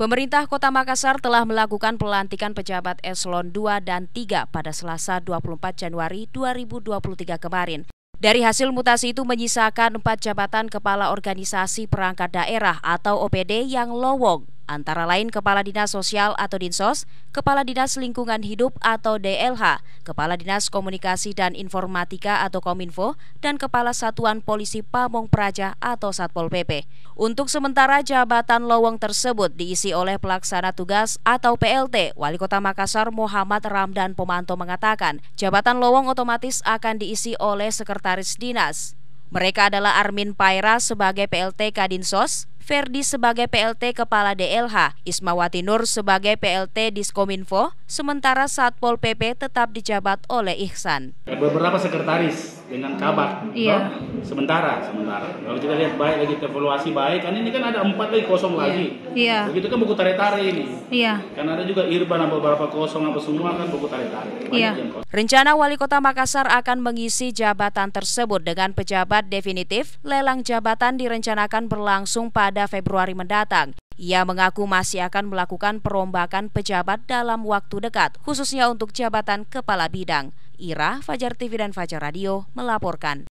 Pemerintah Kota Makassar telah melakukan pelantikan pejabat eselon 2 dan 3 pada Selasa 24 Januari 2023 kemarin. Dari hasil mutasi itu menyisakan empat jabatan kepala organisasi perangkat daerah atau OPD yang lowong antara lain Kepala Dinas Sosial atau Dinsos, Kepala Dinas Lingkungan Hidup atau DLH, Kepala Dinas Komunikasi dan Informatika atau Kominfo, dan Kepala Satuan Polisi Pamong Praja atau Satpol PP. Untuk sementara jabatan lowong tersebut diisi oleh pelaksana tugas atau PLT, Wali Kota Makassar Muhammad Ramdan Pomanto mengatakan, jabatan lowong otomatis akan diisi oleh Sekretaris Dinas. Mereka adalah Armin Paira sebagai PLT Kadinsos, Ferdi sebagai PLT Kepala DLH, Ismawati Nur sebagai PLT Diskominfo, sementara Satpol PP tetap dijabat oleh Ihsan. Beberapa sekretaris dengan kabar, iya. sementara, sementara. Kalau kita lihat baik lagi evaluasi baik, kan ini kan ada empat lagi kosong iya. lagi. Iya. Begitu kan buku tarik-tarik ini. Iya. Kan ada juga irban beberapa kosong apa semua kan buku tarik-tarik. Iya. Rencana Wali Kota Makassar akan mengisi jabatan tersebut dengan pejabat definitif. Lelang jabatan direncanakan berlangsung pada pada Februari mendatang. Ia mengaku masih akan melakukan perombakan pejabat dalam waktu dekat, khususnya untuk jabatan kepala bidang. Ira, Fajar TV dan Fajar Radio melaporkan.